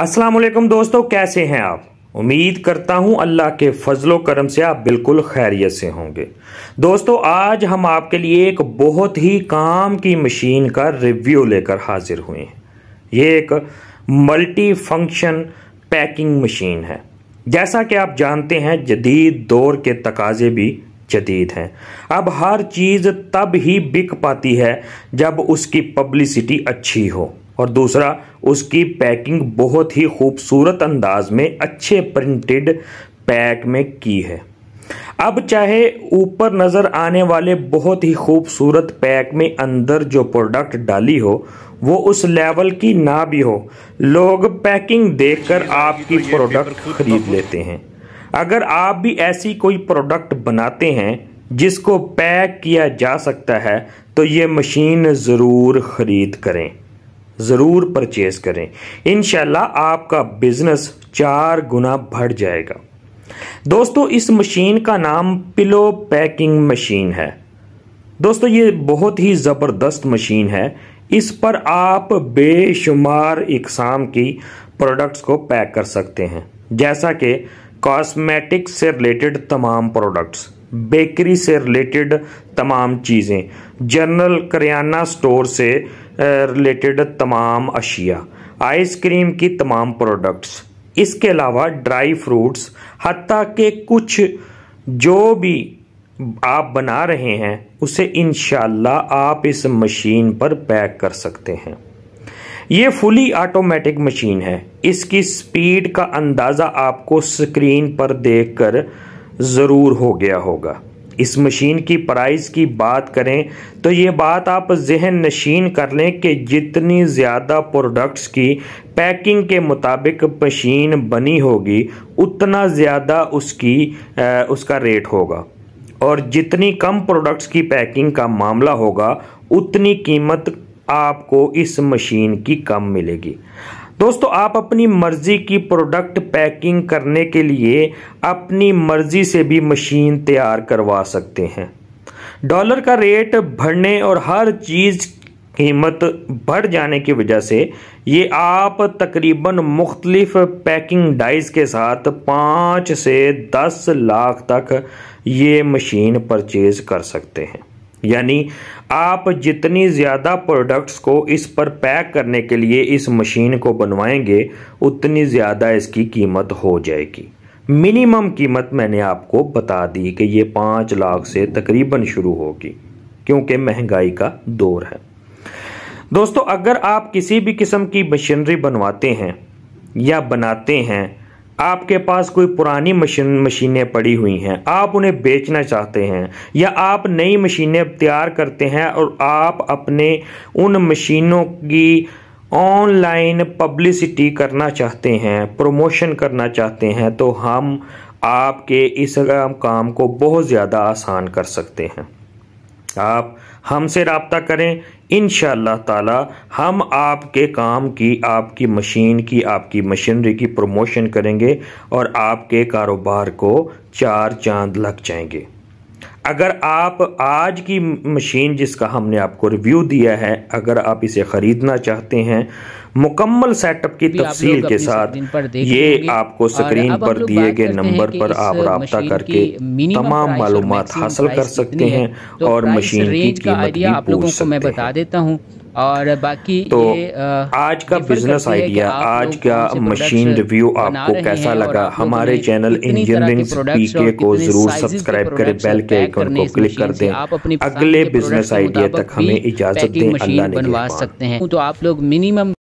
असलम दोस्तों कैसे हैं आप उम्मीद करता हूं अल्लाह के फजलो करम से आप बिल्कुल खैरियत से होंगे दोस्तों आज हम आपके लिए एक बहुत ही काम की मशीन का रिव्यू लेकर हाजिर हुए हैं ये एक मल्टी फंक्शन पैकिंग मशीन है जैसा कि आप जानते हैं जदीद दौर के तकाजे भी जदीद हैं अब हर चीज़ तब ही बिक पाती है जब उसकी पब्लिसिटी अच्छी हो और दूसरा उसकी पैकिंग बहुत ही खूबसूरत अंदाज में अच्छे प्रिंटेड पैक में की है अब चाहे ऊपर नज़र आने वाले बहुत ही खूबसूरत पैक में अंदर जो प्रोडक्ट डाली हो वो उस लेवल की ना भी हो लोग पैकिंग देखकर आपकी प्रोडक्ट खरीद लेते हैं अगर आप भी ऐसी कोई प्रोडक्ट बनाते हैं जिसको पैक किया जा सकता है तो ये मशीन ज़रूर ख़रीद करें ज़रूर परचेज़ करें इन आपका बिज़नेस चार गुना बढ़ जाएगा दोस्तों इस मशीन का नाम पिलो पैकिंग मशीन है दोस्तों ये बहुत ही ज़बरदस्त मशीन है इस पर आप बेशुमार इकसाम की प्रोडक्ट्स को पैक कर सकते हैं जैसा कि कॉस्मेटिक्स से रिलेटेड तमाम प्रोडक्ट्स बेकरी से रिलेटेड तमाम चीज़ें जनरल करियाना स्टोर से रिलेटेड तमाम अशिया आइसक्रीम की तमाम प्रोडक्ट्स इसके अलावा ड्राई फ्रूट्स हती के कुछ जो भी आप बना रहे हैं उसे इन आप इस मशीन पर पैक कर सकते हैं ये फुली ऑटोमेटिक मशीन है इसकी स्पीड का अंदाज़ा आपको स्क्रीन पर देखकर ज़रूर हो गया होगा इस मशीन की प्राइस की बात करें तो ये बात आप जहन नशीन कर लें कि जितनी ज़्यादा प्रोडक्ट्स की पैकिंग के मुताबिक मशीन बनी होगी उतना ज़्यादा उसकी आ, उसका रेट होगा और जितनी कम प्रोडक्ट्स की पैकिंग का मामला होगा उतनी कीमत आपको इस मशीन की कम मिलेगी दोस्तों आप अपनी मर्जी की प्रोडक्ट पैकिंग करने के लिए अपनी मर्जी से भी मशीन तैयार करवा सकते हैं डॉलर का रेट बढ़ने और हर चीज़ कीमत बढ़ जाने की वजह से ये आप तकरीबन मुख्तलिफ पैकिंग डाइस के साथ पाँच से दस लाख तक ये मशीन परचेज़ कर सकते हैं यानी आप जितनी ज़्यादा प्रोडक्ट्स को इस पर पैक करने के लिए इस मशीन को बनवाएंगे उतनी ज़्यादा इसकी कीमत हो जाएगी मिनिमम कीमत मैंने आपको बता दी कि ये पाँच लाख से तकरीबन शुरू होगी क्योंकि महंगाई का दौर है दोस्तों अगर आप किसी भी किस्म की मशीनरी बनवाते हैं या बनाते हैं आपके पास कोई पुरानी मशीन मशीनें पड़ी हुई हैं आप उन्हें बेचना चाहते हैं या आप नई मशीनें तैयार करते हैं और आप अपने उन मशीनों की ऑनलाइन पब्लिसिटी करना चाहते हैं प्रमोशन करना चाहते हैं तो हम आपके इस काम को बहुत ज़्यादा आसान कर सकते हैं आप हमसे रबता करें इन ताला हम आपके काम की आपकी मशीन की आपकी मशीनरी की प्रमोशन करेंगे और आपके कारोबार को चार चांद लग जाएंगे अगर आप आज की मशीन जिसका हमने आपको रिव्यू दिया है अगर आप इसे ख़रीदना चाहते हैं मुकम्मल सेटअप की तफसील के साथ ये आपको स्क्रीन पर दिए गए नंबर पर आप रहा करके तमाम मालूम हासिल कर सकते हैं तो और मशीन की कीमत भी पूछ सकते हैं और बाकी तो ये, आज का बिजनेस आइडिया आज का मशीन रिव्यू आपको कैसा लगा हमारे चैनल इंजीनियरिंग पीके को जरूर सब्सक्राइब करें बेल के आइकन को क्लिक कर दें अगले बिजनेस आइडिया तक हमें इजाजत दें अल्लाह ने सकते हैं तो आप लोग मिनिमम